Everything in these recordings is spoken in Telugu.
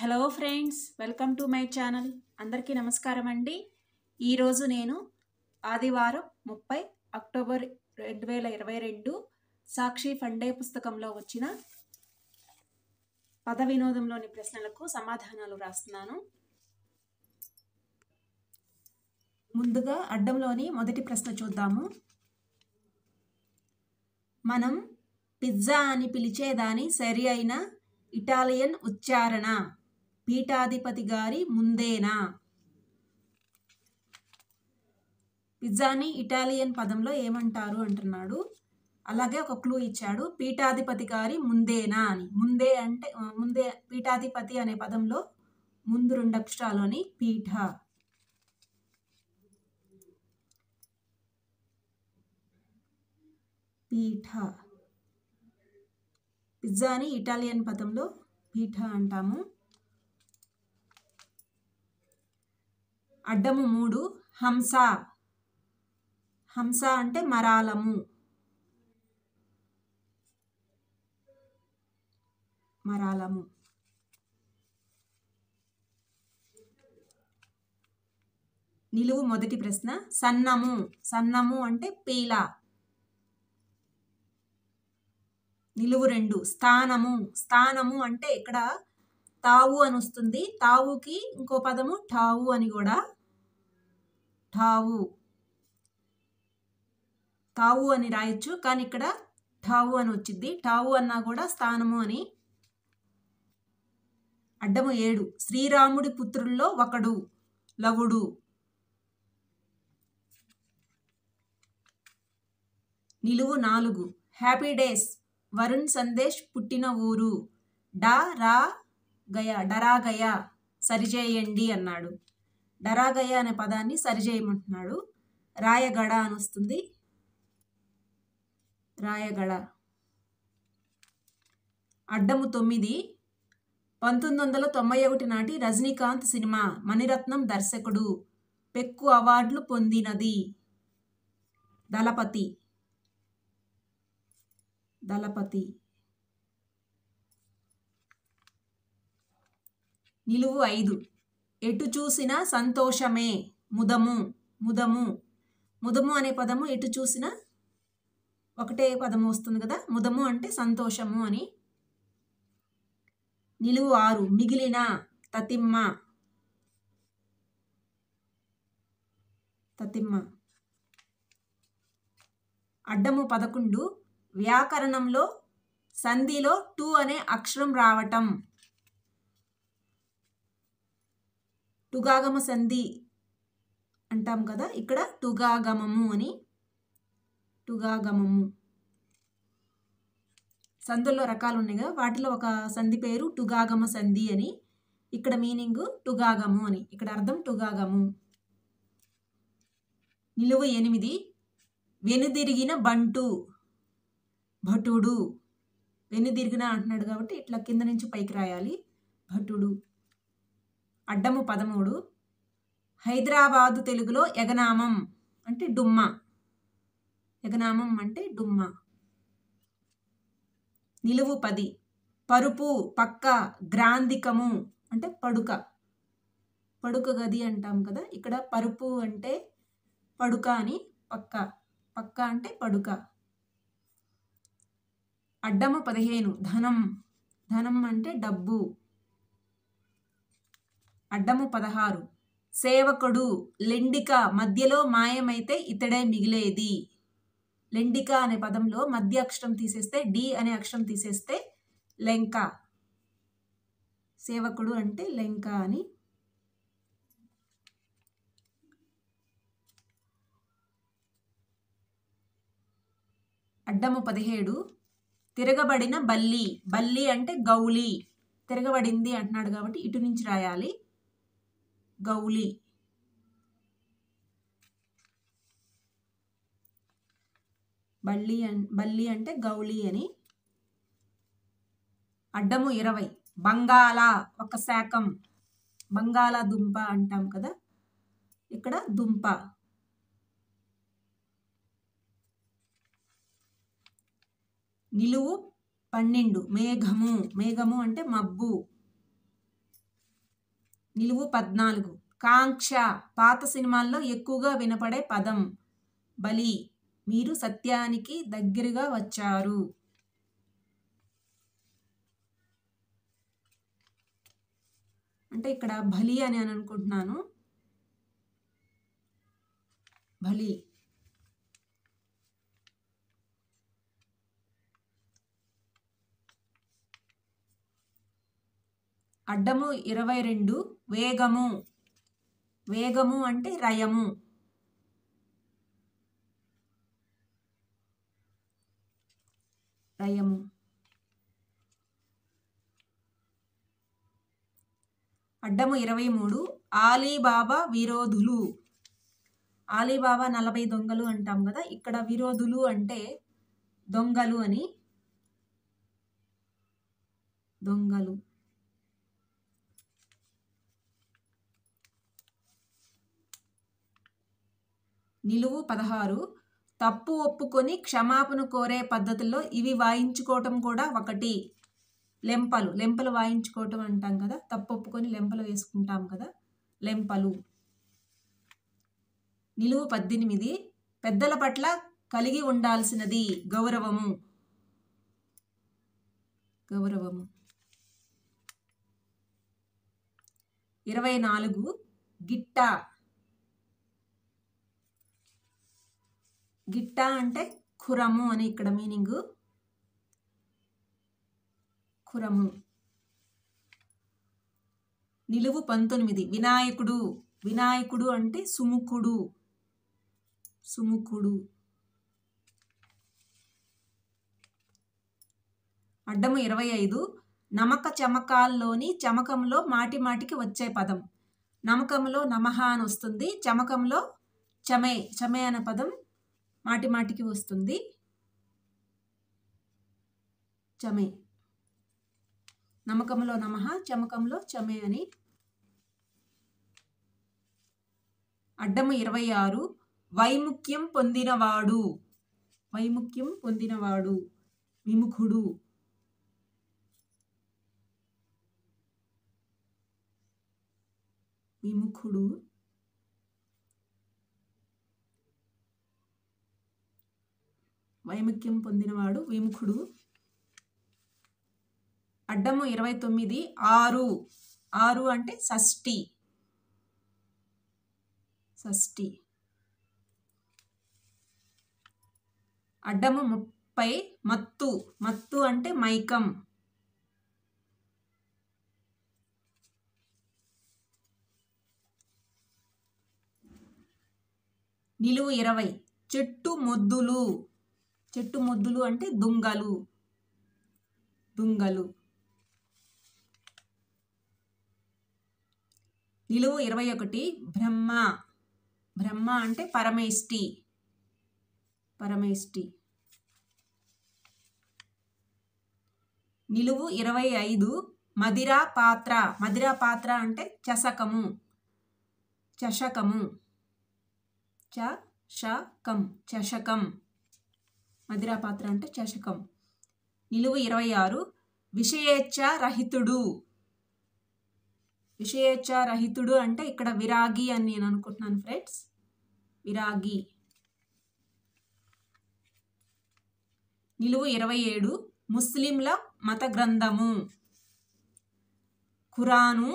hello friends welcome to my channel అందరికీ నమస్కారం అండి ఈరోజు నేను ఆదివారం ముప్పై అక్టోబర్ రెండు వేల ఇరవై రెండు సాక్షి ఫండే పుస్తకంలో వచ్చిన పద వినోదంలోని ప్రశ్నలకు సమాధానాలు రాస్తున్నాను ముందుగా అడ్డంలోని మొదటి ప్రశ్న చూద్దాము మనం పిజ్జా అని పిలిచేదాని సరి అయిన ఇటాలియన్ ఉచ్చారణ పీఠాధిపతి గారి ముందేనా పిజ్జాని ఇటాలియన్ పదంలో ఏమంటారు అంటున్నాడు అలాగే ఒక క్లూ ఇచ్చాడు పీఠాధిపతి గారి ముందేనా అని ముందే అంటే ముందే పీఠాధిపతి అనే పదంలో ముందు రెండు అక్షరాలోని పీఠ పీఠ పిజ్జాని ఇటాలియన్ పదంలో పీఠ అంటాము అడ్డము మూడు హంస హంస అంటే మరాలము మరాలము నిలువు మొదటి ప్రశ్న సన్నము సన్నము అంటే పీల నిలువు రెండు స్థానము స్థానము అంటే ఇక్కడ తావు అని వస్తుంది తావుకి ఇంకో పదము ఠావు అని కూడా ఠావు తావు అని రాయొచ్చు కానీ ఇక్కడ ఠావు అని వచ్చింది ఠావు అన్నా కూడా స్థానము అని అడ్డము ఏడు శ్రీరాముడి పుత్రుల్లో ఒకడు లవుడు నిలువు నాలుగు హ్యాపీ డేస్ వరుణ్ సందేశ్ పుట్టిన ఊరు డా రా గయ డరాగయ సరిచేయండి అన్నాడు డరాగయ అనే పదాన్ని సరిచేయమంటున్నాడు రాయగడ అని వస్తుంది రాయగడ అడ్డము తొమ్మిది పంతొమ్మిది వందల తొంభై ఒకటి నాటి రజనీకాంత్ సినిమా మణిరత్నం దర్శకుడు పెక్కు అవార్డులు పొందినది దళపతి దళపతి నిలువు ఐదు ఎటు చూసిన సంతోషమే ముదము ముదము ముదము అనే పదము ఎటు చూసిన ఒకటే పదము వస్తుంది కదా ముదము అంటే సంతోషము అని నిలువు ఆరు మిగిలిన తతిమ్మ తతిమ్మ అడ్డము పదకొండు వ్యాకరణంలో సంధిలో టూ అనే అక్షరం రావటం టుగాగమ సంధి అంటాం కదా ఇక్కడ టుగాగమము అని తుగాగమము సంధుల్లో రకాలు ఉన్నాయి కదా వాటిలో ఒక సంధి పేరు టుగాగమ సంధి అని ఇక్కడ మీనింగ్ టుగాగము అని ఇక్కడ అర్థం టుగాగము నిలువ ఎనిమిది వెనుదిరిగిన బంటు భటుడు వెనుదిరిగిన అంటున్నాడు కాబట్టి ఇట్లా కింద నుంచి పైకి రాయాలి భటుడు అడ్డము పదమూడు హైదరాబాదు తెలుగులో యగనామం అంటే డుమ్మ యగనామం అంటే డుమ్మ నిలువు పది పరుపు పక్క గ్రాంధికము అంటే పడుక పడుక గది అంటాం కదా ఇక్కడ పరుపు అంటే పడుక అని పక్క పక్క అంటే పడుక అడ్డము పదిహేను ధనం ధనం అంటే డబ్బు అడ్డము పదహారు సేవకుడు లెండిక మధ్యలో మాయమైతే ఇతడే మిగిలేది లెండిక అనే పదంలో మధ్య అక్షరం తీసేస్తే డి అనే అక్షరం తీసేస్తే లెంక సేవకుడు అంటే లెంక అని అడ్డము పదిహేడు తిరగబడిన బల్లి బల్లి అంటే గౌలి తిరగబడింది అంటున్నాడు కాబట్టి ఇటు నుంచి రాయాలి గౌలి బల్లి అన్ బల్లి అంటే గౌలి అని అడ్డము ఇరవై బంగాళ ఒక శాఖం బంగాళ దుంప అంటాం కదా ఇక్కడ దుంప నిలువు పన్నెండు మేఘము మేఘము అంటే మబ్బు నిలువు పద్నాలుగు కాంక్ష పాత సినిమాల్లో ఎక్కువగా వినపడే పదం బలి మీరు సత్యానికి దగ్గరగా వచ్చారు అంటే ఇక్కడ బలి అని అనుకుంటున్నాను బలి అడ్డము ఇరవై రెండు వేగము వేగము అంటే రయము రయము అడ్డము ఇరవై మూడు ఆలీబాబా విరోధులు ఆలీబాబా నలభై దొంగలు అంటాం కదా ఇక్కడ విరోధులు అంటే దొంగలు అని దొంగలు నిలువు పదహారు తప్పు ఒప్పుకొని క్షమాపణ కోరే పద్ధతుల్లో ఇవి వాయించుకోవటం కూడా ఒకటి లెంపలు లెంపలు వాయించుకోవటం అంటాం కదా తప్పు ఒప్పుకొని లెంపలు వేసుకుంటాం కదా లెంపలు నిలువు పద్దెనిమిది పెద్దల పట్ల కలిగి ఉండాల్సినది గౌరవము గౌరవము ఇరవై నాలుగు గిట్ట గిట్ట అంటే ఖురము అని ఇక్కడ మీనింగు ఖురము నిలువు పంతొమ్మిది వినాయకుడు వినాయకుడు అంటే సుముఖుడు సుముఖుడు అడ్డము ఇరవై ఐదు నమక చమకాల్లోని చమకంలో మాటి మాటికి వచ్చే పదం నమకంలో నమహ అని వస్తుంది చమకంలో చమే చమే అనే పదం మాటి మాటికి వస్తుంది చమే నమ్మకంలో నమ చమకంలో చమే అని అడ్డము ఇరవై ఆరు వైముఖ్యం పొందినవాడు వైముఖ్యం పొందినవాడు విముఖుడు విముఖుడు వైముఖ్యం పొందినవాడు విముఖుడు అడ్డము ఇరవై తొమ్మిది ఆరు ఆరు అంటే షష్ఠి షష్ఠి అడ్డము ముప్పై మత్తు మత్తు అంటే మైకం నిలువు ఇరవై చెట్టు మొద్దులు చెట్టు మొద్దులు అంటే దుంగలు దుంగలు నిలువు ఇరవై ఒకటి బ్రహ్మ బ్రహ్మ అంటే పరమేష్టి పరమేష్టి నిలువు ఇరవై ఐదు మదిరా పాత్ర మదిరా పాత్ర అంటే చషకము చషకము చ షకం చషకం మధిరా పాత్ర అంటే చషకం నిలువు ఇరవై ఆరు రహితుడు రహితుడు అంటే ఇక్కడ విరాగి అని నేను అనుకుంటున్నాను ఫ్రెండ్స్ విరాగి నిలువు ఇరవై ఏడు ముస్లింల మత గ్రంథము ఖురాను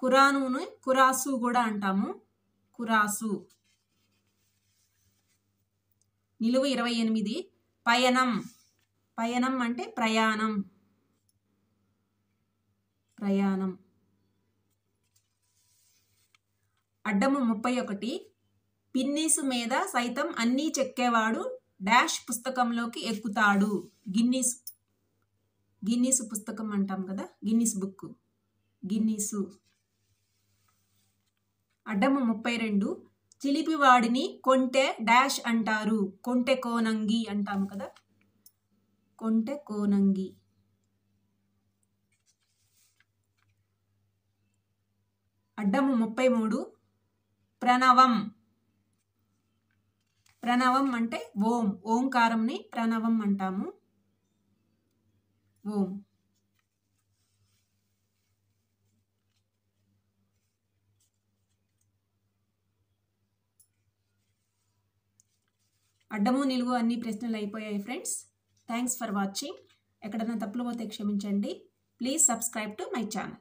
ఖురానుని ఖురాసు కూడా అంటాము ఖురాసు నిలువు ఇరవై ఎనిమిది పయనం పయనం అంటే ప్రయాణం ప్రయాణం అడ్డము ముప్పై ఒకటి పిన్నీసు మీద సైతం అన్నీ చెక్కేవాడు డాష్ పుస్తకంలోకి ఎక్కుతాడు గిన్నీస్ గిన్నీసు పుస్తకం అంటాం కదా గిన్నీస్ బుక్ గిన్నీసు అడ్డము ముప్పై రెండు చిలిపివాడిని కొంటె డాష్ అంటారు కొంటె కోనంగి అంటాము కదా కొంటె కోనంగి అడ్డము ముప్పై మూడు ప్రణవం ప్రణవం అంటే ఓం ఓంకారంని ప్రణవం అంటాము ఓం అడ్డము నిలువు అన్ని ప్రశ్నలు అయిపోయాయి ఫ్రెండ్స్ థ్యాంక్స్ ఫర్ వాచింగ్ ఎక్కడన్నా తప్పులు పోతే క్షమించండి please subscribe to my channel